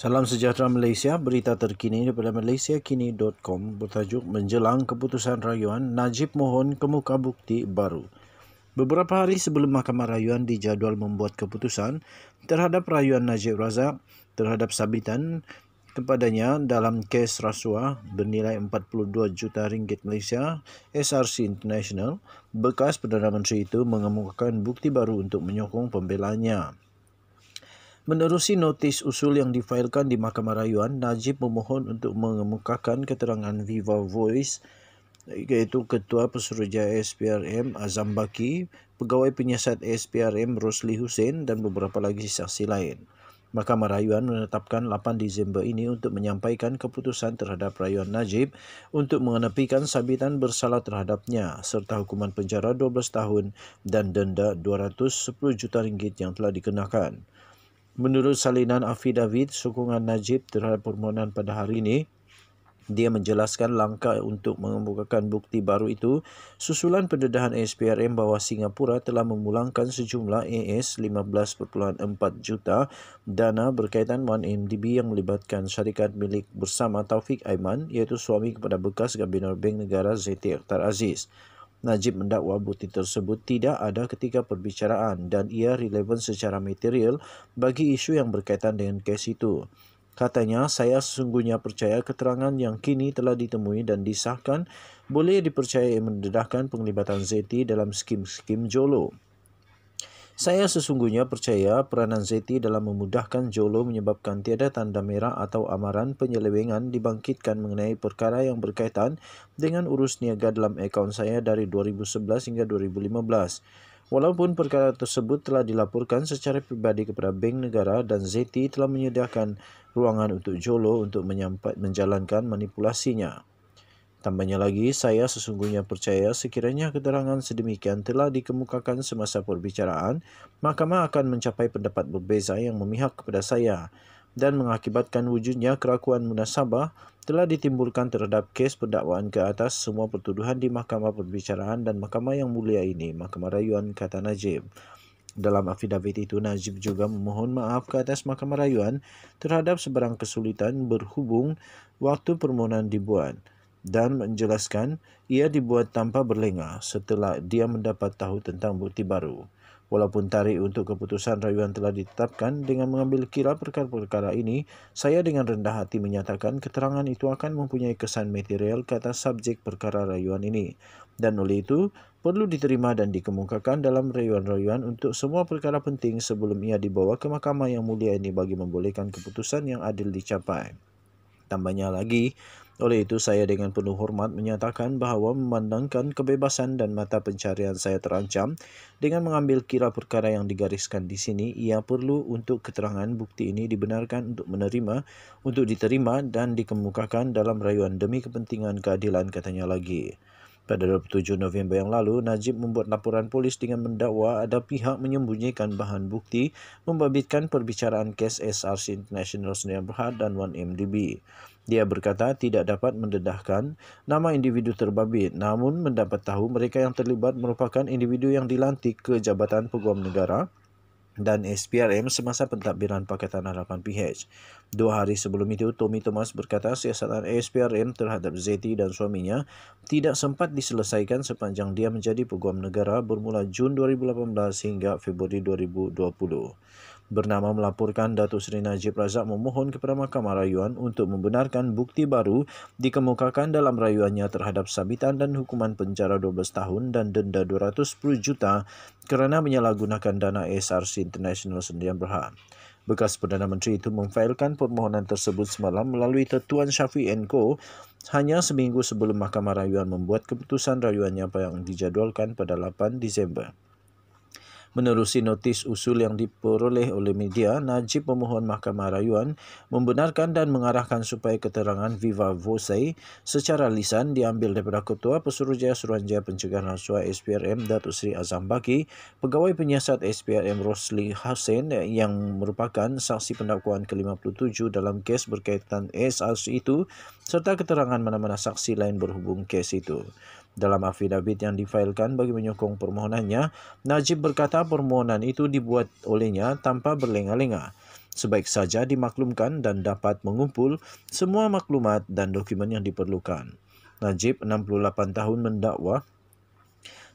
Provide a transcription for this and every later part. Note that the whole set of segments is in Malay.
Salam sejahtera Malaysia, berita terkini daripada malaysiakini.com bertajuk menjelang keputusan rayuan Najib mohon kemuka bukti baru. Beberapa hari sebelum Mahkamah Rayuan dijadual membuat keputusan terhadap rayuan Najib Razak terhadap sabitan kepadanya dalam kes rasuah bernilai 42 juta ringgit Malaysia SRC International, bekas Perdana Menteri itu mengemukakan bukti baru untuk menyokong pembelanya. Menerusi notis usul yang difailkan di Mahkamah Rayuan, Najib memohon untuk mengemukakan keterangan Viva Voice iaitu Ketua Pesuruhjaya SPRM Azam Baki, Pegawai Penyiasat SPRM Rosli Hussein dan beberapa lagi saksi lain. Mahkamah Rayuan menetapkan 8 Disember ini untuk menyampaikan keputusan terhadap Rayuan Najib untuk mengenepikan sabitan bersalah terhadapnya serta hukuman penjara 12 tahun dan denda 210 juta ringgit yang telah dikenakan. Menurut salinan Afidavit, sokongan Najib terhadap permohonan pada hari ini, dia menjelaskan langkah untuk mengemukakan bukti baru itu susulan pendedahan ASPRM bahawa Singapura telah memulangkan sejumlah AS 15.4 juta dana berkaitan 1MDB yang melibatkan syarikat milik bersama Taufik Aiman iaitu suami kepada bekas Gabinor Bank Negara Zeti Akhtar Aziz. Najib mendakwa bukti tersebut tidak ada ketika perbicaraan dan ia relevan secara material bagi isu yang berkaitan dengan kes itu. Katanya, saya sesungguhnya percaya keterangan yang kini telah ditemui dan disahkan boleh dipercayai mendedahkan penglibatan Zeti dalam skim-skim Jolo. Saya sesungguhnya percaya peranan Zeti dalam memudahkan Jolo menyebabkan tiada tanda merah atau amaran penyelewengan dibangkitkan mengenai perkara yang berkaitan dengan urus niaga dalam akaun saya dari 2011 hingga 2015. Walaupun perkara tersebut telah dilaporkan secara pribadi kepada Bank Negara dan Zeti telah menyediakan ruangan untuk Jolo untuk menjalankan manipulasinya. Tambahnya lagi, saya sesungguhnya percaya sekiranya keterangan sedemikian telah dikemukakan semasa perbicaraan, mahkamah akan mencapai pendapat berbeza yang memihak kepada saya dan mengakibatkan wujudnya kerakuan munasabah telah ditimbulkan terhadap kes pendakwaan ke atas semua pertuduhan di mahkamah perbicaraan dan mahkamah yang mulia ini, mahkamah rayuan kata Najib. Dalam afidavit itu, Najib juga memohon maaf ke atas mahkamah rayuan terhadap seberang kesulitan berhubung waktu permohonan dibuat dan menjelaskan ia dibuat tanpa berlengah setelah dia mendapat tahu tentang bukti baru. Walaupun tarikh untuk keputusan rayuan telah ditetapkan dengan mengambil kira perkara-perkara ini, saya dengan rendah hati menyatakan keterangan itu akan mempunyai kesan material kata subjek perkara rayuan ini. Dan oleh itu, perlu diterima dan dikemukakan dalam rayuan-rayuan untuk semua perkara penting sebelum ia dibawa ke mahkamah yang mulia ini bagi membolehkan keputusan yang adil dicapai tambahnya lagi. Oleh itu, saya dengan penuh hormat menyatakan bahawa memandangkan kebebasan dan mata pencarian saya terancam, dengan mengambil kira perkara yang digariskan di sini, ia perlu untuk keterangan bukti ini dibenarkan untuk menerima, untuk diterima dan dikemukakan dalam rayuan demi kepentingan keadilan katanya lagi. Pada 27 November yang lalu, Najib membuat laporan polis dengan mendakwa ada pihak menyembunyikan bahan bukti membabitkan perbicaraan kes SRC International Senior Berhad dan 1MDB. Dia berkata tidak dapat mendedahkan nama individu terbabit namun mendapat tahu mereka yang terlibat merupakan individu yang dilantik ke Jabatan Peguam Negara dan SPRM semasa pentadbiran Pakatan Harapan PH. Dua hari sebelum itu, Tommy Thomas berkata siasatan SPRM terhadap Zeti dan suaminya tidak sempat diselesaikan sepanjang dia menjadi peguam negara bermula Jun 2018 hingga Februari 2020 bernama melaporkan Datuk Seri Najib Razak memohon kepada Mahkamah Rayuan untuk membenarkan bukti baru dikemukakan dalam rayuannya terhadap sabitan dan hukuman penjara 12 tahun dan denda 210 juta kerana menyalahgunakan dana SRC International Sendirian Berhad. Bekas Perdana Menteri itu memfailkan permohonan tersebut semalam melalui Tetuan Syafi'i Enko hanya seminggu sebelum Mahkamah Rayuan membuat keputusan rayuannya yang dijadualkan pada 8 Disember. Menerusi notis usul yang diperoleh oleh media, Najib memohon Mahkamah Rayuan membenarkan dan mengarahkan supaya keterangan Viva Voce secara lisan diambil daripada Ketua Pesuruhjaya Suruhanjaya Pencegahan Rasuah SPRM Datuk Seri Azam Baki, pegawai penyiasat SPRM Rosli Hasin yang merupakan saksi pendakwaan ke-57 dalam kes berkaitan SRC itu serta keterangan mana-mana saksi lain berhubung kes itu. Dalam afidavit yang difailkan bagi menyokong permohonannya, Najib berkata permohonan itu dibuat olehnya tanpa berlenga-lenga. Sebaik saja dimaklumkan dan dapat mengumpul semua maklumat dan dokumen yang diperlukan. Najib, 68 tahun, mendakwa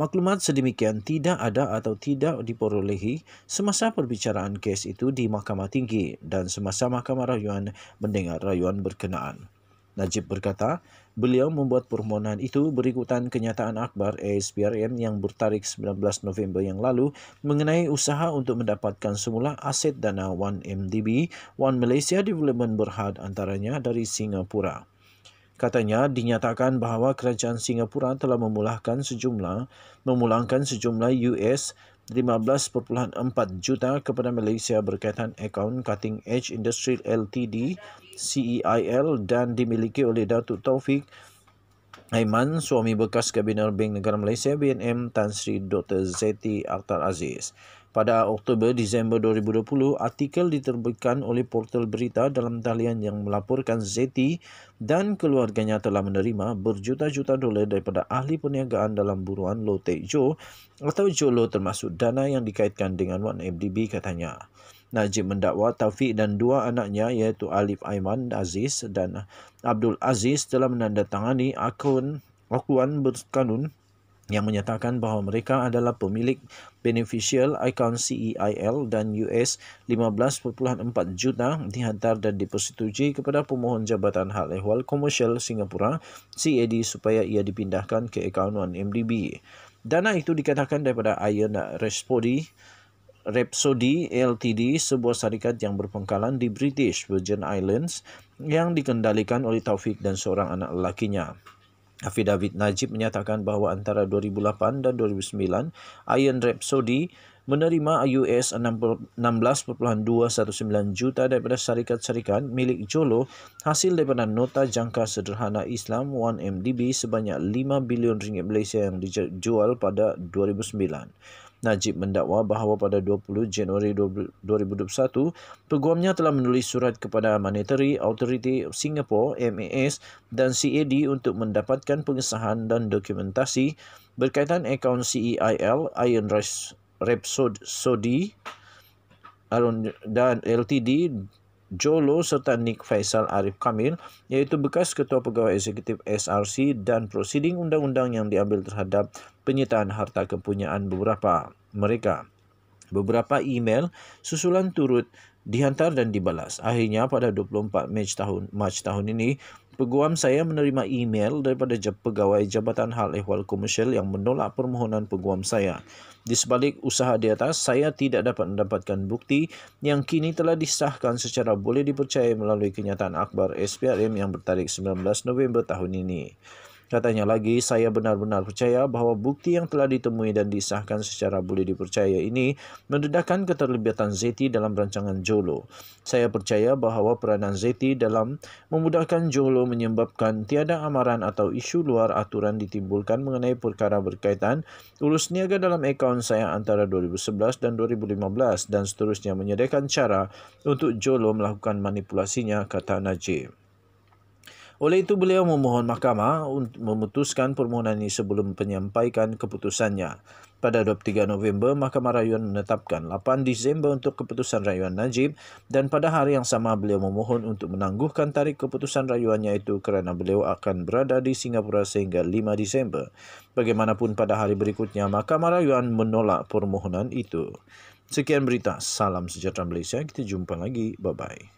maklumat sedemikian tidak ada atau tidak diperolehi semasa perbicaraan kes itu di Mahkamah Tinggi dan semasa Mahkamah Rayuan mendengar rayuan berkenaan. Najib berkata, Beliau membuat permohonan itu berikutan kenyataan akbar ASPRM yang bertarik 19 November yang lalu mengenai usaha untuk mendapatkan semula aset dana 1MDB, 1 Malaysia Development Berhad antaranya dari Singapura. Katanya dinyatakan bahawa kerajaan Singapura telah memulakan sejumlah memulangkan sejumlah US 15.4 juta kepada Malaysia berkaitan akaun Cutting Edge Industrial LTD CEIL dan dimiliki oleh Datuk Taufik Aiman, suami bekas Kabinet Bank Negara Malaysia BNM Tan Sri Dr. Zeti Akhtar Aziz. Pada Oktober-Disember 2020, artikel diterbitkan oleh portal berita dalam talian yang melaporkan Zeti dan keluarganya telah menerima berjuta-juta dolar daripada ahli perniagaan dalam buruan Lotte Jo atau Jolo termasuk dana yang dikaitkan dengan 1FDB katanya. Najib mendakwa Taufik dan dua anaknya iaitu Alif Aiman Aziz dan Abdul Aziz telah menandatangani akun akuan berkanun yang menyatakan bahawa mereka adalah pemilik beneficial account CEIL dan US 15.4 juta dihantar dan dipersetujui kepada pemohon Jabatan Hal Ehwal Komersial Singapura CAD supaya ia dipindahkan ke akaun 1MDB. Dana itu dikatakan daripada Iron Respodi Repsody LTD, sebuah syarikat yang berpengkalan di British Virgin Islands yang dikendalikan oleh Taufik dan seorang anak lelakinya. Hafid David Najib menyatakan bahawa antara 2008 dan 2009, Iron Rhapsody menerima US 16.219 juta daripada syarikat-syarikat milik Jolo hasil daripada nota jangka sederhana Islam 1MDB sebanyak 5 bilion ringgit Malaysia yang dijual pada 2009. Najib mendakwa bahawa pada 20 Januari 2021, peguamnya telah menulis surat kepada Monetary Authority of Singapore MAS dan CAD untuk mendapatkan pengesahan dan dokumentasi berkaitan akaun CEIL Iron Repsod Sodi dan LTD Joe Lo serta Nick Faisal Arif Kamil iaitu bekas ketua pegawai eksekutif SRC dan prosiding undang-undang yang diambil terhadap penyitaan harta kepunyaan beberapa mereka. Beberapa email susulan turut dihantar dan dibalas. Akhirnya pada 24 Mac tahun Mac tahun ini, peguam saya menerima email daripada pegawai Jabatan Hal Ehwal Komersial yang menolak permohonan peguam saya. Di sebalik usaha di atas, saya tidak dapat mendapatkan bukti yang kini telah disahkan secara boleh dipercayai melalui kenyataan akbar SPRM yang bertarikh 19 November tahun ini. Katanya lagi, saya benar-benar percaya bahwa bukti yang telah ditemui dan disahkan secara boleh dipercaya ini mendedahkan keterlibatan Zeti dalam rancangan Jolo. Saya percaya bahwa peranan Zeti dalam memudahkan Jolo menyebabkan tiada amaran atau isu luar aturan ditimbulkan mengenai perkara berkaitan urus niaga dalam akaun saya antara 2011 dan 2015 dan seterusnya menyediakan cara untuk Jolo melakukan manipulasinya, kata Najib. Oleh itu beliau memohon mahkamah untuk memutuskan permohonan ini sebelum menyampaikan keputusannya. Pada 23 November, Mahkamah Rayuan menetapkan 8 Disember untuk keputusan Rayuan Najib dan pada hari yang sama beliau memohon untuk menangguhkan tarik keputusan rayuannya itu kerana beliau akan berada di Singapura sehingga 5 Disember. Bagaimanapun pada hari berikutnya, Mahkamah Rayuan menolak permohonan itu. Sekian berita, salam sejahtera Malaysia, kita jumpa lagi, bye-bye.